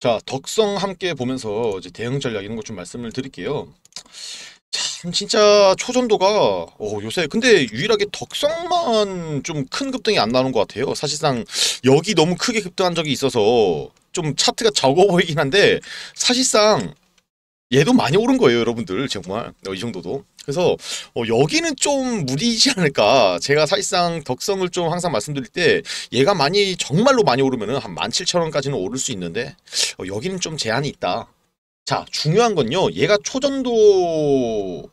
자, 덕성 함께 보면서 이제 대응 전략 이런 것 좀 말씀을 드릴게요. 참 진짜 초전도가 어, 요새 근데 유일하게 덕성만 좀 큰 급등이 안 나오는 것 같아요. 사실상 여기 너무 크게 급등한 적이 있어서 좀 차트가 적어 보이긴 한데 사실상 얘도 많이 오른 거예요, 여러분들. 정말. 어, 이 정도도. 그래서 어, 여기는 좀 무리이지 않을까. 제가 사실상 덕성을 좀 항상 말씀드릴 때 얘가 많이 정말로 많이 오르면한 17,000원까지는 오를 수 있는데 어, 여기는 좀 제한이 있다. 자, 중요한 건요. 얘가 초전도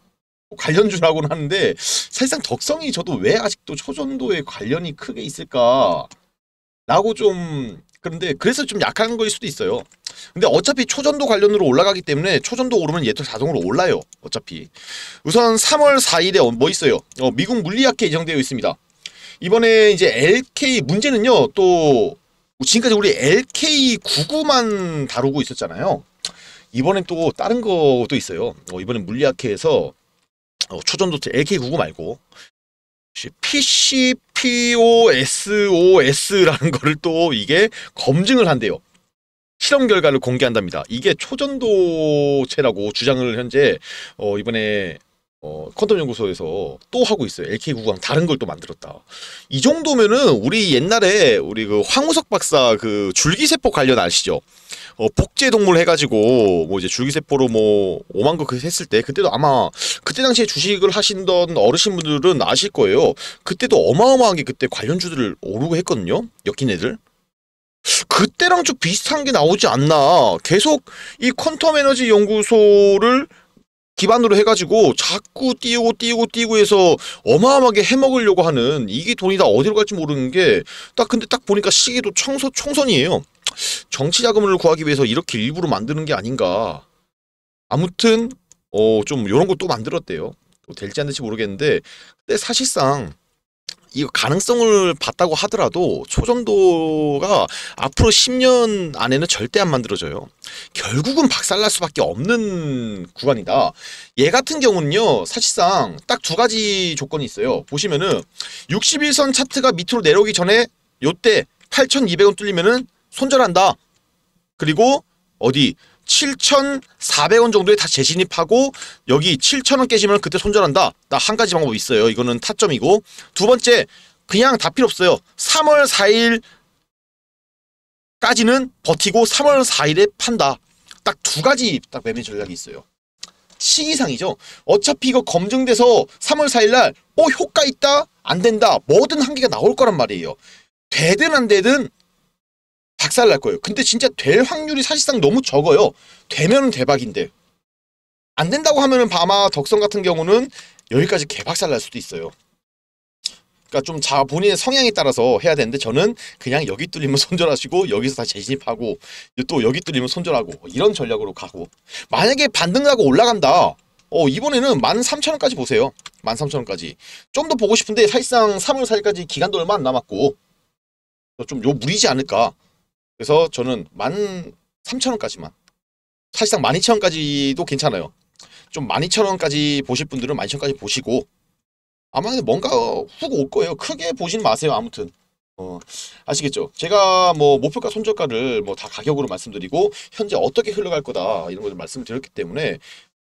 관련주라고는 하는데 사실상 덕성이 저도 왜 아직도 초전도에 관련이 크게 있을까? 라고 좀 그런데 그래서 좀 약한 거일 수도 있어요. 근데 어차피 초전도 관련으로 올라가기 때문에 초전도 오르면 얘도 자동으로 올라요. 어차피. 우선 3월 4일에 어, 뭐 있어요? 어, 미국 물리학회 예정되어 있습니다. 이번에 이제 LK 문제는요. 또 지금까지 우리 LK99만 다루고 있었잖아요. 이번엔 또 다른 것도 있어요. 어, 이번엔 물리학회에서 어, 초전도 LK99 말고 PC TOSOS라는 거를 또 이게 검증을 한대요. 실험 결과를 공개한답니다. 이게 초전도체라고 주장을 현재 어 이번에 어 퀀텀 연구소에서 또 하고 있어요. l k 9 9 다른 걸 또 만들었다. 이 정도면은 우리 옛날에 우리 그 황우석 박사 그 줄기세포 관련 아시죠? 어, 복제 동물 해가지고 뭐 이제 줄기세포로 뭐오만그 했을 때 그때도 아마 그때 당시에 주식을 하신던 어르신분들은 아실 거예요. 그때도 어마어마하게 그때 관련주들을 오르고 했거든요. 엮인 애들. 그때랑 좀 비슷한 게 나오지 않나. 계속 이 퀀텀 에너지 연구소를 기반으로 해가지고 자꾸 띄우고 띄우고 띄우고 해서 어마어마하게 해먹으려고 하는 이게 돈이 다 어디로 갈지 모르는 게 딱 근데 딱 보니까 시기도 청소, 총선이에요. 정치 자금을 구하기 위해서 이렇게 일부러 만드는 게 아닌가. 아무튼 어, 좀 이런 거 또 만들었대요. 될지 안 될지 모르겠는데 근데 사실상 이 가능성을 봤다고 하더라도 초전도가 앞으로 10년 안에는 절대 안 만들어져요. 결국은 박살날 수밖에 없는 구간이다. 얘 같은 경우는요. 사실상 딱 두 가지 조건이 있어요. 보시면은 61선 차트가 밑으로 내려오기 전에 요때 8,200원 뚫리면은 손절한다. 그리고 어디 7,400원 정도에 다 재진입하고 여기 7,000원 깨지면 그때 손절한다. 나 한 가지 방법이 있어요. 이거는 타점이고 두 번째 그냥 다 필요 없어요. 3월 4일 까지는 버티고 3월 4일에 판다. 딱 두 가지 딱 매매 전략이 있어요. 치기상이죠 어차피 이거 검증돼서 3월 4일 날어 효과 있다 안 된다 뭐든 한계가 나올 거란 말이에요. 되든 안 되든 박살 날 거예요. 근데 진짜 될 확률이 사실상 너무 적어요. 되면 대박인데. 안 된다고 하면은 바마 덕성 같은 경우는 여기까지 개박살 날 수도 있어요. 그러니까 좀 자 본인의 성향에 따라서 해야 되는데 저는 그냥 여기 뚫리면 손절하시고 여기서 다 재진입하고 또 여기 뚫리면 손절하고 이런 전략으로 가고 만약에 반등하고 올라간다. 어 이번에는 13,000원까지 보세요. 13,000원까지. 좀 더 보고 싶은데 사실상 3월 4일까지 기간도 얼마 안 남았고 좀 요 무리지 않을까. 그래서 저는 1 3,000원까지만 사실상 12,000원까지도 괜찮아요. 좀 12,000원까지 보실 분들은 12,000원까지 보시고 아마 뭔가 훅 올 거예요. 크게 보진 마세요. 아무튼 어, 아시겠죠? 제가 뭐 목표가 손절가를 뭐 다 가격으로 말씀드리고 현재 어떻게 흘러갈 거다 이런 것을 말씀 드렸기 때문에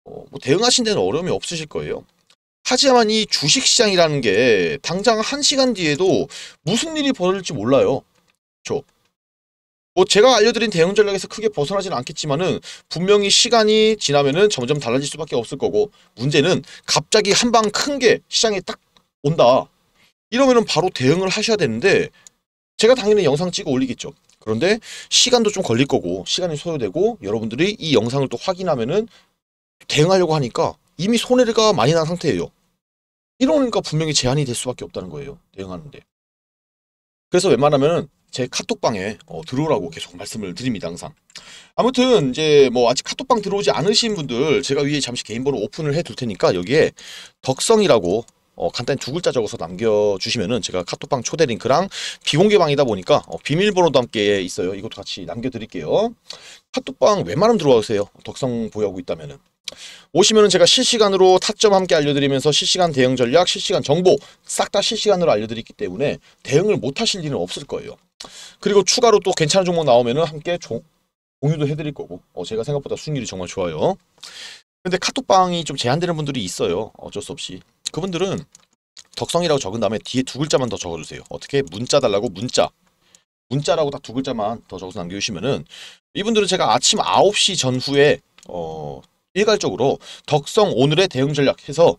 어, 뭐 대응하신 데는 어려움이 없으실 거예요. 하지만 이 주식시장이라는 게 당장 한 시간 뒤에도 무슨 일이 벌어질지 몰라요. 그렇죠? 뭐 제가 알려드린 대응 전략에서 크게 벗어나진 않겠지만은 분명히 시간이 지나면은 점점 달라질 수밖에 없을 거고 문제는 갑자기 한 방 큰 게 시장에 딱 온다. 이러면은 바로 대응을 하셔야 되는데 제가 당연히 영상 찍어 올리겠죠. 그런데 시간도 좀 걸릴 거고 시간이 소요되고 여러분들이 이 영상을 또 확인하면은 대응하려고 하니까 이미 손해가 많이 난 상태예요. 이러니까 분명히 제한이 될 수밖에 없다는 거예요. 대응하는데. 그래서 웬만하면 제 카톡방에 어, 들어오라고 계속 말씀을 드립니다 항상 아무튼 이제 뭐 아직 카톡방 들어오지 않으신 분들 제가 위에 잠시 개인번호 오픈을 해 둘 테니까 여기에 덕성이라고 어, 간단히 두 글자 적어서 남겨주시면은 제가 카톡방 초대 링크랑 비공개방이다 보니까 어, 비밀번호도 함께 있어요 이것도 같이 남겨드릴게요 카톡방 웬만하면 들어와주세요 덕성 보유하고 있다면은 오시면은 제가 실시간으로 타점 함께 알려드리면서 실시간 대응 전략 실시간 정보 싹 다 실시간으로 알려드리기 때문에 대응을 못하실 일은 없을 거예요 그리고 추가로 또 괜찮은 종목 나오면은 함께 종, 공유도 해드릴 거고 어, 제가 생각보다 수익률이 정말 좋아요. 근데 카톡방이 좀 제한되는 분들이 있어요. 어쩔 수 없이. 그분들은 덕성이라고 적은 다음에 뒤에 두 글자만 더 적어주세요. 어떻게 문자 달라고 문자. 문자라고 딱 두 글자만 더 적어서 남겨주시면은 이분들은 제가 아침 9시 전후에 어 일괄적으로 덕성 오늘의 대응 전략 해서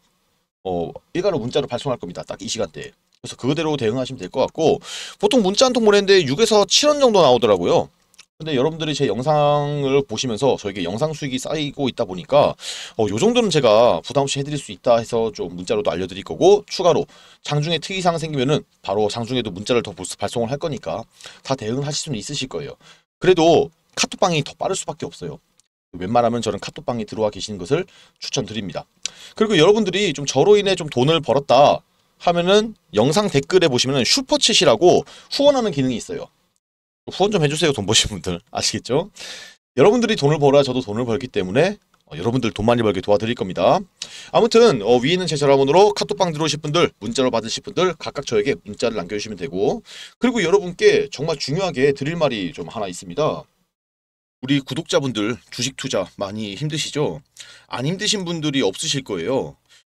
어 일괄로 문자로 발송할 겁니다. 딱 이 시간대에. 그래서 그대로 대응하시면 될 것 같고 보통 문자 한 통 보내는데 6에서 7원 정도 나오더라고요. 근데 여러분들이 제 영상을 보시면서 저에게 영상 수익이 쌓이고 있다 보니까 어, 요 정도는 제가 부담 없이 해드릴 수 있다 해서 좀 문자로도 알려드릴 거고 추가로 장중에 특이사항 생기면은 바로 장중에도 문자를 더 발송을 할 거니까 다 대응하실 수는 있으실 거예요. 그래도 카톡방이 더 빠를 수밖에 없어요. 웬만하면 저는 카톡방에 들어와 계시는 것을 추천드립니다. 그리고 여러분들이 좀 저로 인해 좀 돈을 벌었다 하면은 영상 댓글에 보시면은 슈퍼챗이라고 후원하는 기능이 있어요. 후원 좀 해주세요. 돈 버신 분들 아시겠죠? 여러분들이 돈을 벌어야 저도 돈을 벌기 때문에 어, 여러분들 돈 많이 벌게 도와드릴 겁니다. 아무튼 어, 위에 있는 제 전화번호로 카톡방 들어오실 분들, 문자로 받으실 분들 각각 저에게 문자를 남겨주시면 되고 그리고 여러분께 정말 중요하게 드릴 말이 좀 하나 있습니다. 우리 구독자분들 주식 투자 많이 힘드시죠? 안 힘드신 분들이 없으실 거예요.